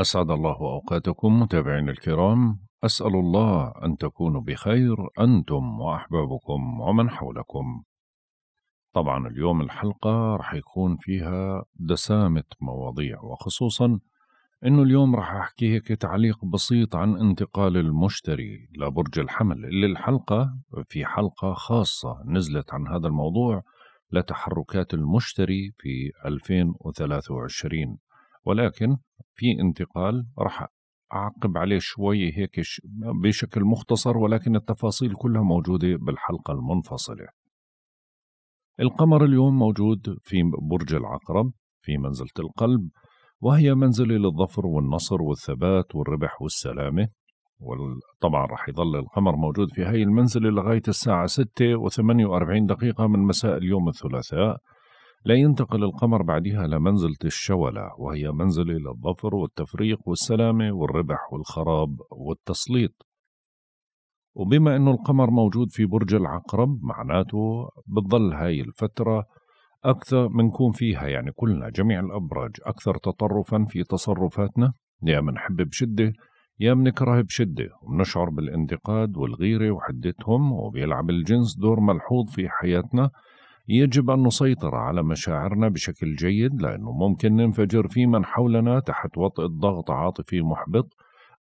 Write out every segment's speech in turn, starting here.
أسعد الله أوقاتكم متابعين الكرام أسأل الله أن تكونوا بخير أنتم وأحبابكم ومن حولكم طبعا اليوم الحلقة رح يكون فيها دسامة مواضيع وخصوصا أنه اليوم رح أحكي هيك تعليق بسيط عن انتقال المشتري لبرج الحمل اللي الحلقة في حلقة خاصة نزلت عن هذا الموضوع لتحركات المشتري في 2023 ولكن في انتقال راح أعقب عليه شوي هيك بشكل مختصر ولكن التفاصيل كلها موجودة بالحلقة المنفصلة القمر اليوم موجود في برج العقرب في منزلة القلب وهي منزلة للظفر والنصر والثبات والربح والسلامة وطبعا راح يظل القمر موجود في هاي المنزلة لغاية الساعة 6 و48 دقيقة من مساء اليوم الثلاثاء لا ينتقل القمر بعدها لمنزلة الشولة وهي منزلة للظفر والتفريق والسلامة والربح والخراب والتسليط وبما أنه القمر موجود في برج العقرب معناته بتضل هاي الفترة أكثر منكون فيها يعني كلنا جميع الأبراج أكثر تطرفا في تصرفاتنا يا منحب بشدة يا منكره بشدة ومنشعر بالانتقاد والغيرة وحدتهم وبيلعب الجنس دور ملحوظ في حياتنا يجب أن نسيطر على مشاعرنا بشكل جيد لأنه ممكن ننفجر في من حولنا تحت وطئ ضغط عاطفي محبط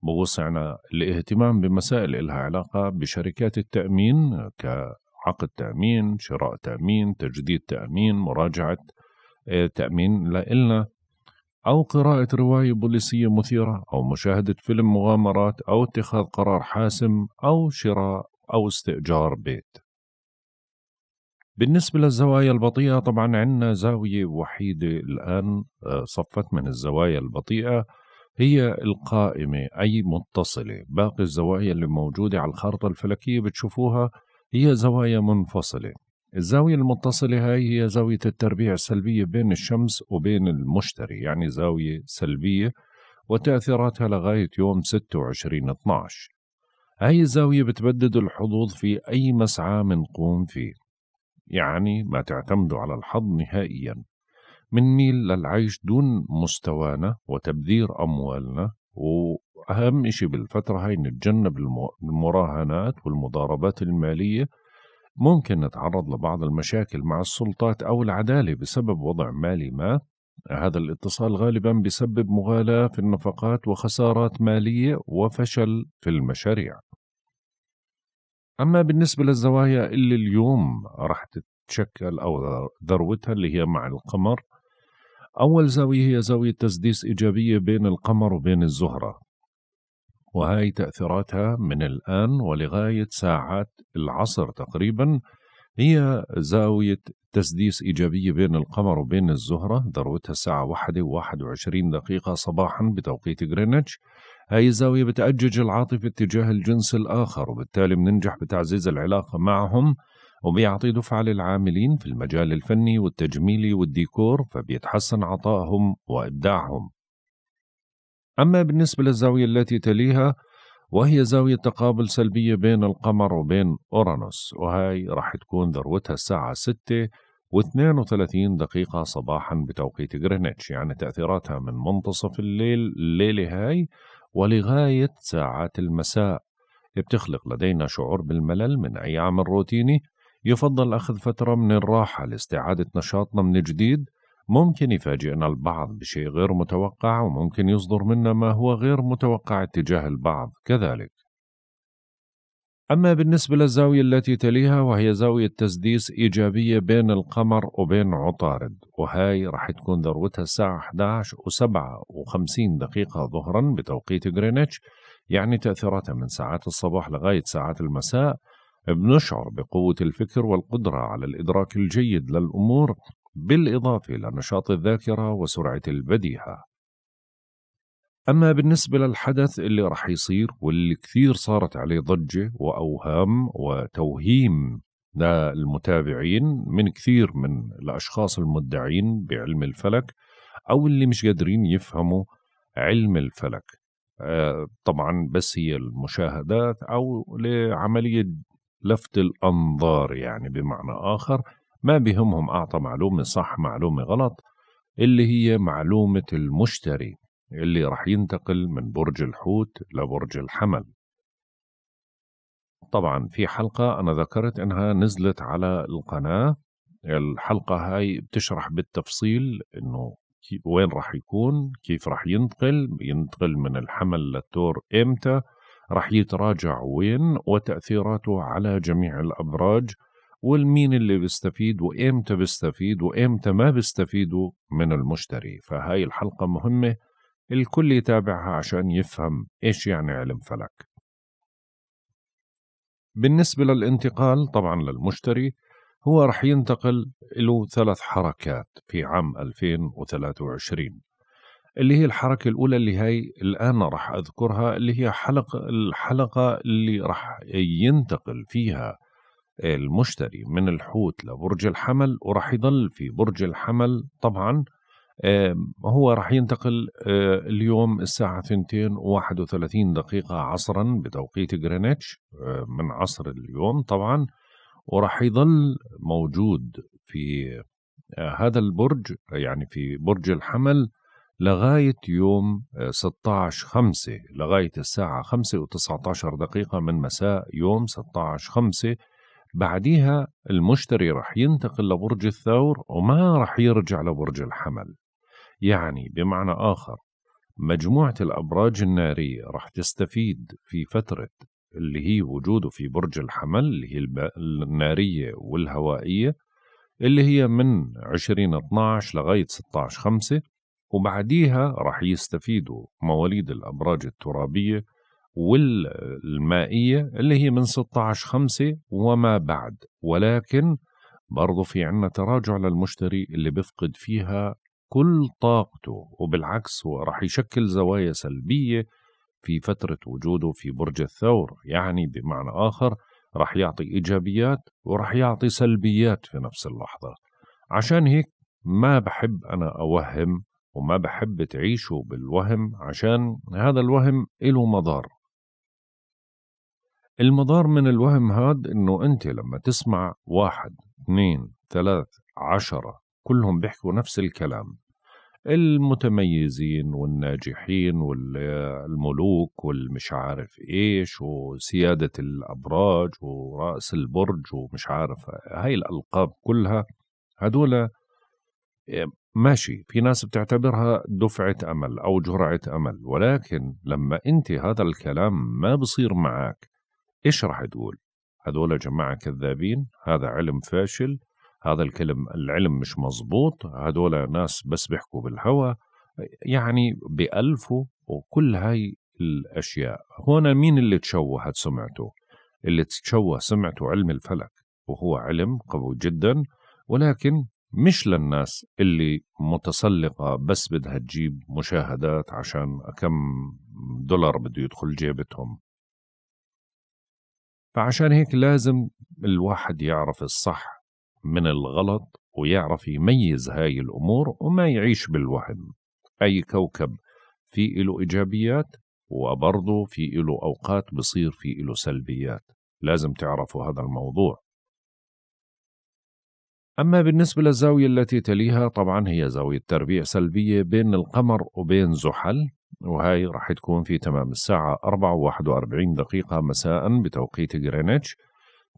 بوسعنا الاهتمام بمسائل إلها علاقة بشركات التأمين كعقد تأمين شراء تأمين تجديد تأمين مراجعة آه، تأمين لإلنا أو قراءة رواية بوليسية مثيرة أو مشاهدة فيلم مغامرات أو اتخاذ قرار حاسم أو شراء أو استئجار بيت بالنسبة للزوايا البطيئة طبعا عندنا زاوية وحيدة الآن آه، صفت من الزوايا البطيئة هي القائمة أي متصلة باقي الزوايا اللي موجودة على الخارطة الفلكية بتشوفوها هي زوايا منفصلة الزاوية المتصلة هاي هي زاوية التربيع السلبية بين الشمس وبين المشتري يعني زاوية سلبية وتأثيراتها لغاية يوم 26 12 هاي الزاوية بتبدد الحظوظ في أي مسعى منقوم فيه يعني ما تعتمدوا على الحظ نهائيا منميل للعيش دون مستوانا وتبذير أموالنا وأهم شيء بالفترة هاي نتجنب المراهنات والمضاربات المالية ممكن نتعرض لبعض المشاكل مع السلطات أو العدالة بسبب وضع مالي ما هذا الاتصال غالبا بسبب مغالاة في النفقات وخسارات مالية وفشل في المشاريع أما بالنسبة للزوايا اللي اليوم راح تتشكل أو ذروتها اللي هي مع القمر أول زاوية هي زاوية تسديس إيجابية بين القمر وبين الزهرة وهي تأثيراتها من الآن ولغاية ساعات العصر تقريبا هي زاوية تسديس إيجابي بين القمر وبين الزهرة ذروتها الساعة واحدة وواحد وعشرين دقيقة صباحا بتوقيت غرينتش هاي الزاوية بتأجج العاطفة اتجاه الجنس الآخر وبالتالي بننجح بتعزيز العلاقة معهم وبيعطي دفعة للعاملين في المجال الفني والتجميلي والديكور فبيتحسن عطائهم وإبداعهم أما بالنسبة للزاوية التي تليها وهي زاوية تقابل سلبية بين القمر وبين أورانوس وهي راح تكون ذروتها الساعة 6 و32 دقيقة صباحا بتوقيت جرينتش يعني تأثيراتها من منتصف الليل الليلة هاي ولغاية ساعات المساء بتخلق لدينا شعور بالملل من أي عمل روتيني يفضل أخذ فترة من الراحة لاستعادة نشاطنا من جديد ممكن يفاجئنا البعض بشيء غير متوقع وممكن يصدر منا ما هو غير متوقع اتجاه البعض كذلك أما بالنسبة للزاوية التي تليها وهي زاوية تسديس إيجابية بين القمر وبين عطارد وهاي راح تكون ذروتها الساعة 11 و57 دقيقة ظهرا بتوقيت غرينتش يعني تأثيراتها من ساعات الصباح لغاية ساعات المساء بنشعر بقوة الفكر والقدرة على الإدراك الجيد للأمور بالإضافة لنشاط الذاكرة وسرعة البديهة أما بالنسبة للحدث اللي رح يصير واللي كثير صارت عليه ضجة وأوهام وتوهيم للمتابعين من كثير من الأشخاص المدعين بعلم الفلك أو اللي مش قادرين يفهموا علم الفلك آه، طبعا بس هي المشاهدات أو لعملية لفت الأنظار يعني بمعنى آخر ما بهمهم أعطى معلومة صح معلومة غلط اللي هي معلومة المشتري اللي راح ينتقل من برج الحوت لبرج الحمل طبعا في حلقة أنا ذكرت أنها نزلت على القناة الحلقة هاي بتشرح بالتفصيل أنه وين راح يكون كيف راح ينتقل ينتقل من الحمل للثور إمتى راح يتراجع وين وتأثيراته على جميع الأبراج والمين اللي بيستفيد وإمتى بيستفيد وإمتى ما بيستفيدوا من المشتري فهاي الحلقة مهمة الكل يتابعها عشان يفهم إيش يعني علم فلك بالنسبة للانتقال طبعا للمشتري هو رح ينتقل له ثلاث حركات في عام 2023 اللي هي الحركة الأولى اللي هي الآن رح أذكرها اللي هي حلقة الحلقة اللي رح ينتقل فيها المشتري من الحوت لبرج الحمل ورح يضل في برج الحمل طبعا هو راح ينتقل آه، اليوم الساعة 2.31 دقيقة عصرا بتوقيت جرينتش آه، من عصر اليوم طبعا وراح يظل موجود في آه، هذا البرج يعني في برج الحمل لغاية يوم 16 5 لغاية الساعة 5 و19 دقيقة من مساء يوم 16 5 بعديها المشتري راح ينتقل لبرج الثور وما راح يرجع لبرج الحمل يعني بمعنى آخر مجموعة الأبراج النارية راح تستفيد في فترة اللي هي وجوده في برج الحمل اللي هي النارية والهوائية اللي هي من 2012 لغاية 16 5 وبعديها راح يستفيدوا مواليد الأبراج الترابية والمائية اللي هي من 16 5 وما بعد ولكن برضو في عنا تراجع للمشتري اللي بفقد فيها كل طاقته وبالعكس هو راح يشكل زوايا سلبية في فترة وجوده في برج الثور يعني بمعنى آخر راح يعطي إيجابيات وراح يعطي سلبيات في نفس اللحظة عشان هيك ما بحب أنا أوهم وما بحب تعيشوا بالوهم عشان هذا الوهم له مضار المضار من الوهم هاد انه انت لما تسمع واحد اثنين ثلاث عشرة كلهم بيحكوا نفس الكلام المتميزين والناجحين والملوك والمش عارف ايش وسيادة الأبراج ورأس البرج ومش عارف هاي الألقاب كلها هدول آه، ماشي في ناس بتعتبرها دفعة أمل أو جرعة أمل ولكن لما أنت هذا الكلام ما بصير معك إيش رح تقول هدول جماعة كذابين هذا علم فاشل هذا الكلم العلم مش مزبوط هدول ناس بس بيحكوا بالهوى يعني بألفوا وكل هاي الأشياء هون مين اللي تشوهت سمعته اللي تشوه سمعته علم الفلك وهو علم قوي جدا ولكن مش للناس اللي متسلقة بس بدها تجيب مشاهدات عشان كم دولار بده يدخل جيبتهم فعشان هيك لازم الواحد يعرف الصح من الغلط ويعرف يميز هاي الأمور وما يعيش بالوهم أي كوكب في إله إيجابيات وبرضه في إله أوقات بصير في إله سلبيات لازم تعرفوا هذا الموضوع أما بالنسبة للزاوية التي تليها طبعا هي زاوية تربيع سلبية بين القمر وبين زحل وهي راح تكون في تمام الساعة 4 و41 دقيقة مساء بتوقيت غرينتش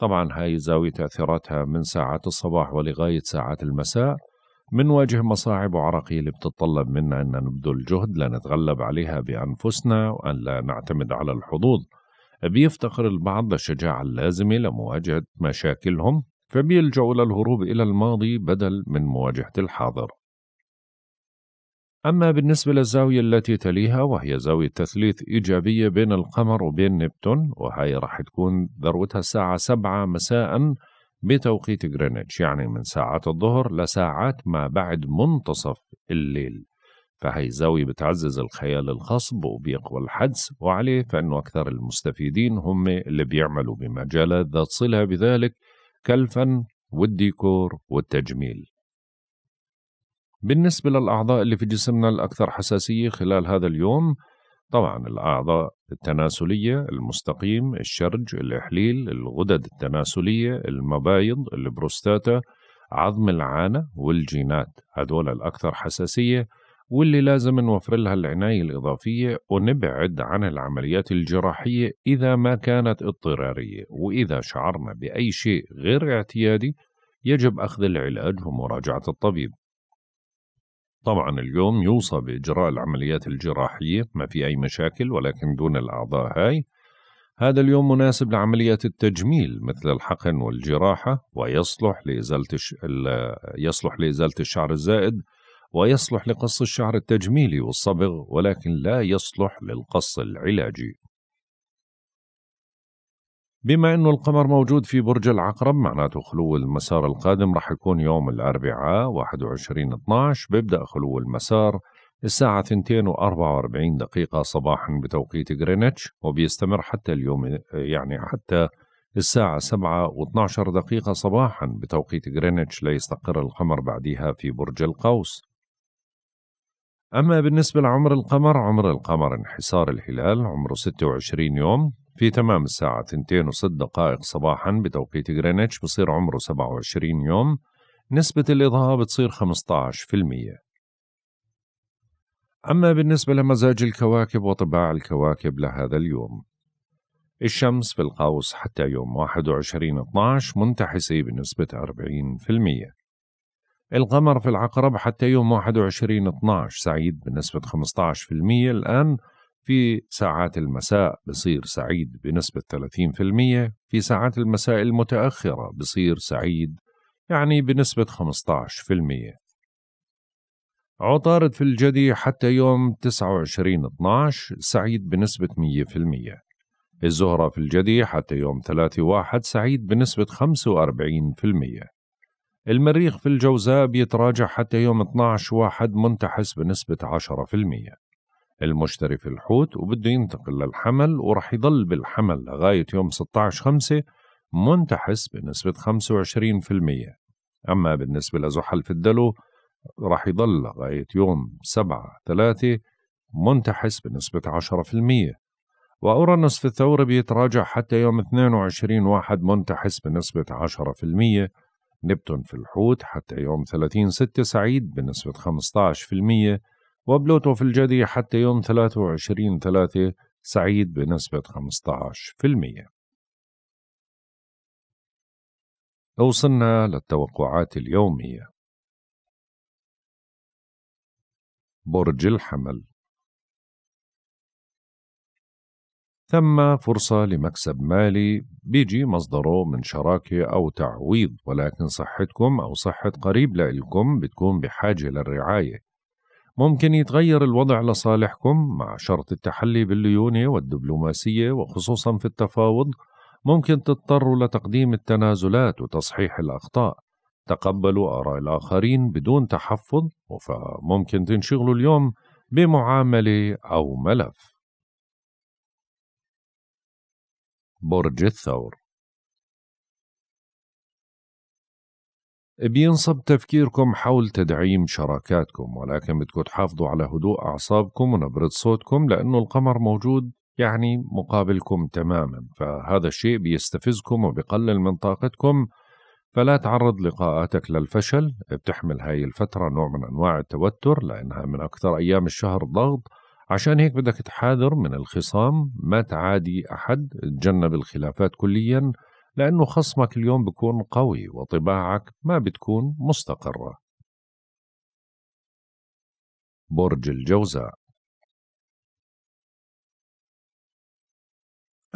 طبعا هاي زاوية تأثيراتها من ساعات الصباح ولغاية ساعات المساء منواجه مصاعب وعراقيل بتتطلب منا أن نبذل جهد لنتغلب عليها بأنفسنا وأن لا نعتمد على الحظوظ بيفتقر البعض للشجاعة اللازمة لمواجهة مشاكلهم فبيلجأوا للهروب إلى الماضي بدل من مواجهة الحاضر أما بالنسبة للزاوية التي تليها وهي زاوية تثليث إيجابية بين القمر وبين نبتون وهي راح تكون ذروتها الساعة سبعة مساء بتوقيت غرينتش يعني من ساعات الظهر لساعات ما بعد منتصف الليل فهي زاوية بتعزز الخيال الخصب وبيقوى الحدس وعليه فإنه أكثر المستفيدين هم اللي بيعملوا بمجالات ذات صلة بذلك كالفن والديكور والتجميل بالنسبة للأعضاء اللي في جسمنا الأكثر حساسية خلال هذا اليوم طبعا الأعضاء التناسلية المستقيم الشرج الإحليل الغدد التناسلية المبايض البروستاتا عظم العانة والجينات هدول الأكثر حساسية واللي لازم نوفر لها العناية الإضافية ونبعد عن العمليات الجراحية إذا ما كانت اضطرارية وإذا شعرنا بأي شيء غير اعتيادي يجب أخذ العلاج ومراجعة الطبيب طبعا اليوم يوصى بإجراء العمليات الجراحية ما في أي مشاكل ولكن دون الأعضاء هاي هذا اليوم مناسب لعمليات التجميل مثل الحقن والجراحة ويصلح لإزالة الش... يصلح لإزالة الشعر الزائد ويصلح لقص الشعر التجميلي والصبغ ولكن لا يصلح للقص العلاجي بما انه القمر موجود في برج العقرب معناته خلو المسار القادم راح يكون يوم الاربعاء 21 12 بيبدا خلو المسار الساعة 2 و44 دقيقة صباحا بتوقيت غرينتش وبيستمر حتى اليوم يعني حتى الساعة 7 و12 دقيقة صباحا بتوقيت غرينتش ليستقر القمر بعدها في برج القوس أما بالنسبة لعمر القمر عمر القمر انحسار الهلال عمره 26 يوم في تمام الساعة 2 و6 دقائق صباحا بتوقيت غرينتش بصير عمره 27 يوم نسبة الإضاءة بتصير 15% أما بالنسبة لمزاج الكواكب وطباع الكواكب لهذا اليوم الشمس في القوس حتى يوم 21 12 منتحسة بنسبة 40% القمر في العقرب حتى يوم 21 12 سعيد بنسبة 15% الآن في ساعات المساء بصير سعيد بنسبة 30% في ساعات المساء المتأخرة بصير سعيد يعني بنسبة 15% عطارد في الجدي حتى يوم 29 12 سعيد بنسبة 100% الزهرة في الجدي حتى يوم 3 1 سعيد بنسبة 45% المريخ في الجوزاء بيتراجع حتى يوم 12 1 منتحس بنسبة المشتري في الحوت وبده ينتقل للحمل ورح يضل بالحمل لغاية يوم 16 5 منتحس بنسبة 25% أما بالنسبة لزحل في الدلو رح يضل لغاية يوم 7 3 منتحس بنسبة 10% وأورانوس في الثورة بيتراجع حتى يوم 22 واحد منتحس بنسبة 10% نبتون في الحوت حتى يوم 30 6 سعيد بنسبة وبلوتو في الجدي حتى يوم 23 3 سعيد بنسبة 15% وصلنا للتوقعات اليومية برج الحمل ثم فرصة لمكسب مالي بيجي مصدره من شراكة أو تعويض ولكن صحتكم أو صحة قريب لإلكم بتكون بحاجة للرعاية ممكن يتغير الوضع لصالحكم مع شرط التحلي بالليونة والدبلوماسية وخصوصا في التفاوض ممكن تضطروا لتقديم التنازلات وتصحيح الأخطاء تقبلوا آراء الآخرين بدون تحفظ فممكن تنشغلوا اليوم بمعاملة أو ملف برج الثور بينصب تفكيركم حول تدعيم شراكاتكم ولكن بدكم تحافظوا على هدوء أعصابكم ونبرة صوتكم لأنه القمر موجود يعني مقابلكم تماما فهذا الشيء بيستفزكم وبقلل من طاقتكم فلا تعرض لقاءاتك للفشل بتحمل هاي الفترة نوع من أنواع التوتر لأنها من أكثر أيام الشهر ضغط عشان هيك بدك تحاذر من الخصام ما تعادي أحد تجنب الخلافات كلياً لأنه خصمك اليوم بكون قوي وطباعك ما بتكون مستقرة برج الجوزاء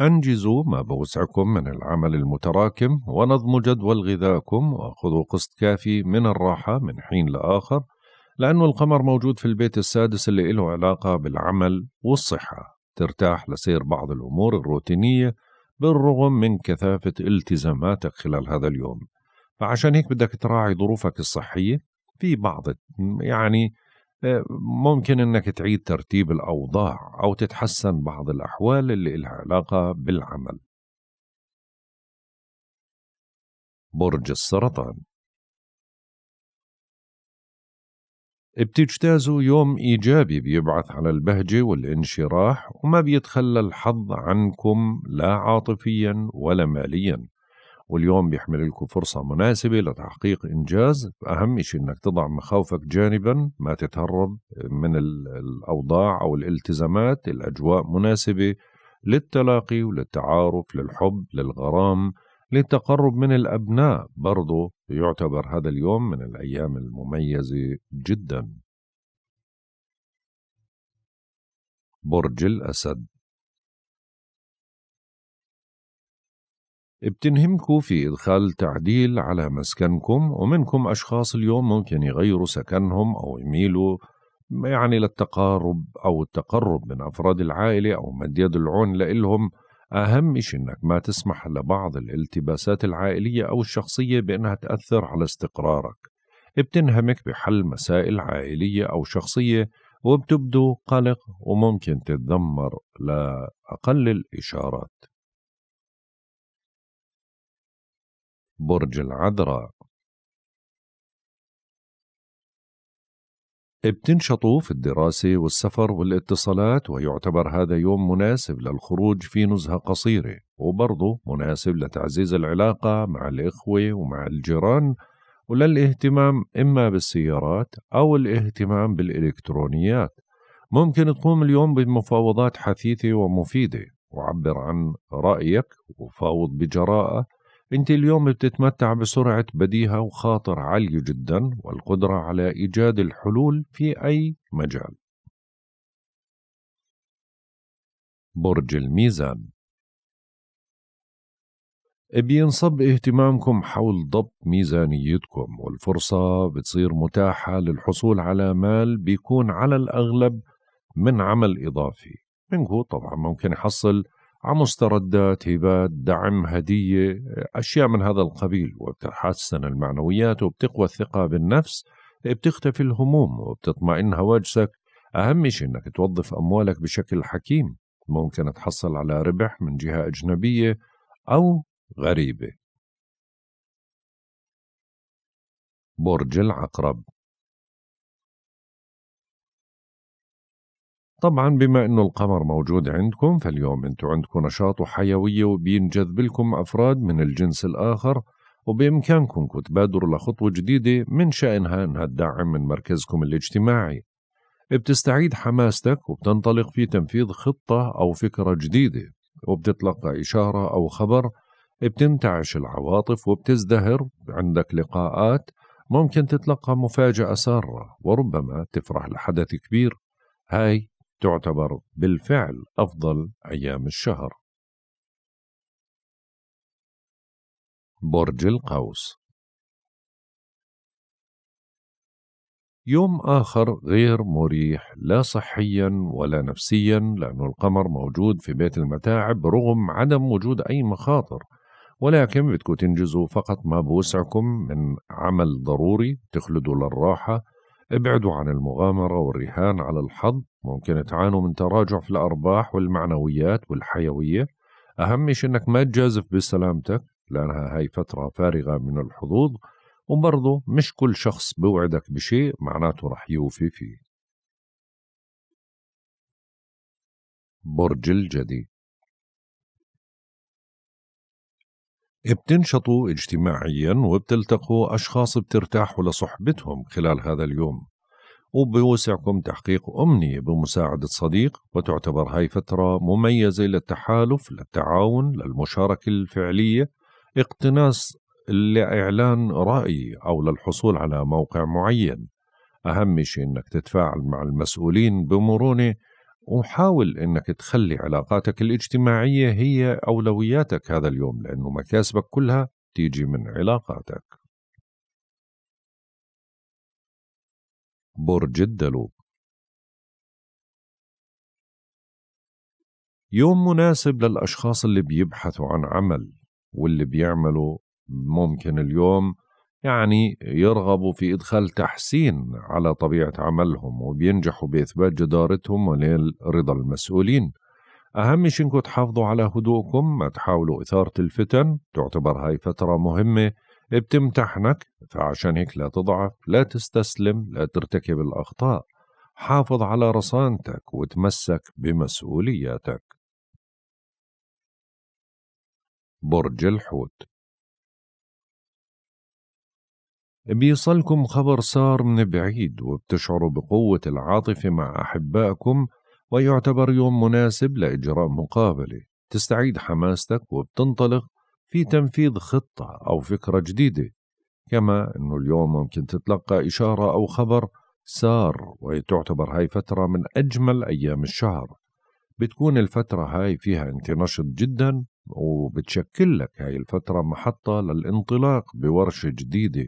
أنجزوا ما بوسعكم من العمل المتراكم ونظموا جدول غذائكم وخذوا قسط كافي من الراحة من حين لآخر لأنه القمر موجود في البيت السادس اللي له علاقة بالعمل والصحة ترتاح لسير بعض الأمور الروتينية بالرغم من كثافة التزاماتك خلال هذا اليوم فعشان هيك بدك تراعي ظروفك الصحية في بعض يعني آه، ممكن انك تعيد ترتيب الاوضاع او تتحسن بعض الاحوال اللي لها علاقه بالعمل برج السرطان بتجتازه يوم إيجابي بيبعث على البهجة والانشراح وما بيتخلى الحظ عنكم لا عاطفيا ولا ماليا واليوم بيحمل لكم فرصة مناسبة لتحقيق إنجاز أهم شيء أنك تضع مخاوفك جانبا ما تتهرب من الأوضاع أو الالتزامات الأجواء مناسبة للتلاقي وللتعارف للحب للغرام للتقرب من الأبناء برضو يعتبر هذا اليوم من الأيام المميزة جدا برج الأسد بتنهمكم في إدخال تعديل على مسكنكم ومنكم أشخاص اليوم ممكن يغيروا سكنهم أو يميلوا يعني للتقارب أو التقرب من أفراد العائلة أو مد يد العون لإلهم أهم شيء أنك ما تسمح لبعض الالتباسات العائلية أو الشخصية بأنها تأثر على استقرارك بتنهمك بحل مسائل عائلية أو شخصية وبتبدو قلق وممكن تتذمر لأقل الإشارات برج العذراء بتنشطوا في الدراسة والسفر والاتصالات ويعتبر هذا يوم مناسب للخروج في نزهة قصيرة وبرضه مناسب لتعزيز العلاقة مع الإخوة ومع الجيران وللاهتمام إما بالسيارات أو الاهتمام بالإلكترونيات ممكن تقوم اليوم بمفاوضات حثيثة ومفيدة وعبر عن رأيك وفاوض بجراءة أنت اليوم بتتمتع بسرعة بديهة وخاطر عالية جدا والقدرة على إيجاد الحلول في أي مجال برج الميزان بينصب اهتمامكم حول ضبط ميزانيتكم والفرصة بتصير متاحة للحصول على مال بيكون على الأغلب من عمل إضافي منكو طبعا ممكن يحصل على مستردات هبات دعم هدية أشياء من هذا القبيل وبتحسن المعنويات وبتقوى الثقة بالنفس بتختفي الهموم وبتطمئن هواجسك أهم شيء أنك توظف أموالك بشكل حكيم ممكن تحصل على ربح من جهة أجنبية أو غريبة برج العقرب طبعا بما انه القمر موجود عندكم فاليوم انتم عندكم نشاط وحيويه وبينجذب لكم افراد من الجنس الاخر وبامكانكم تبادروا لخطوه جديده من شانها انها تدعم من مركزكم الاجتماعي بتستعيد حماستك وبتنطلق في تنفيذ خطه او فكره جديده وبتتلقى اشاره او خبر بتنتعش العواطف وبتزدهر عندك لقاءات ممكن تتلقى مفاجأة سارة وربما تفرح لحدث كبير هاي تعتبر بالفعل أفضل أيام الشهر. برج القوس يوم آخر غير مريح لا صحيا ولا نفسيا لأن القمر موجود في بيت المتاعب رغم عدم وجود أي مخاطر ولكن بدكم تنجزوا فقط ما بوسعكم من عمل ضروري تخلدوا للراحة ابعدوا عن المغامرة والرهان على الحظ ممكن تعانوا من تراجع في الأرباح والمعنويات والحيوية أهم شيء أنك ما تجازف بسلامتك لأنها هاي فترة فارغة من الحظوظ وبرضه مش كل شخص بوعدك بشيء معناته رح يوفي فيه برج الجدي بتنشطوا اجتماعيا وبتلتقوا أشخاص بترتاحوا لصحبتهم خلال هذا اليوم وبوسعكم تحقيق أمنية بمساعدة صديق وتعتبر هاي فترة مميزة للتحالف للتعاون للمشاركة الفعلية اقتناس لإعلان رأي أو للحصول على موقع معين أهم شيء أنك تتفاعل مع المسؤولين بمرونة وحاول انك تخلي علاقاتك الاجتماعيه هي اولوياتك هذا اليوم لانه مكاسبك كلها تيجي من علاقاتك. برج الدلو يوم مناسب للاشخاص اللي بيبحثوا عن عمل واللي بيعملوا ممكن اليوم يعني يرغبوا في إدخال تحسين على طبيعة عملهم وبينجحوا بإثبات جدارتهم ولرضا المسؤولين أهم شيء إنكم تحافظوا على هدوءكم ما تحاولوا إثارة الفتن تعتبر هاي فترة مهمة بتمتحنك فعشان هيك لا تضعف لا تستسلم لا ترتكب الأخطاء حافظ على رصانتك وتمسك بمسؤولياتك برج الحوت بيصلكم خبر سار من بعيد وبتشعروا بقوة العاطفة مع أحبائكم ويعتبر يوم مناسب لإجراء مقابلة تستعيد حماستك وبتنطلق في تنفيذ خطة أو فكرة جديدة كما أنه اليوم ممكن تتلقى إشارة أو خبر سار وتعتبر هاي فترة من أجمل أيام الشهر بتكون الفترة هاي فيها أنت نشط جدا وبتشكل لك هاي الفترة محطة للانطلاق بورشة جديدة